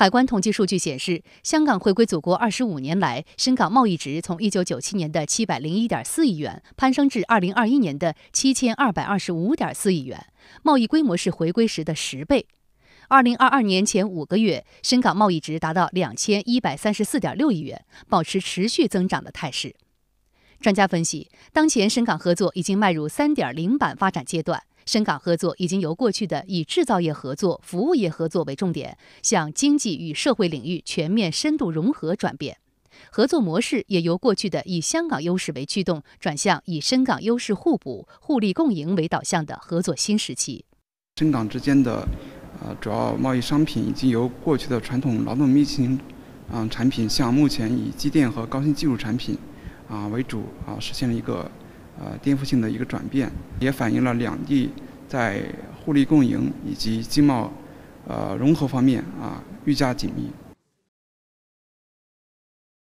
海关统计数据显示，香港回归祖国二十五年来，深港贸易值从一九九七年的七百零一点四亿元攀升至二零二一年的七千二百二十五点四亿元，贸易规模是回归时的十倍。二零二二年前五个月，深港贸易值达到两千一百三十四点六亿元，保持持续增长的态势。专家分析，当前深港合作已经迈入三点零版发展阶段。深港合作已经由过去的以制造业合作、服务业合作为重点，向经济与社会领域全面深度融合转变；合作模式也由过去的以香港优势为驱动，转向以深港优势互补、互利共赢为导向的合作新时期。深港之间的呃主要贸易商品已经由过去的传统劳动密集型嗯产品，向目前以机电和高新技术产品啊为主啊，实现了一个。呃，颠覆性的一个转变，也反映了两地在互利共赢以及经贸呃融合方面啊愈加紧密。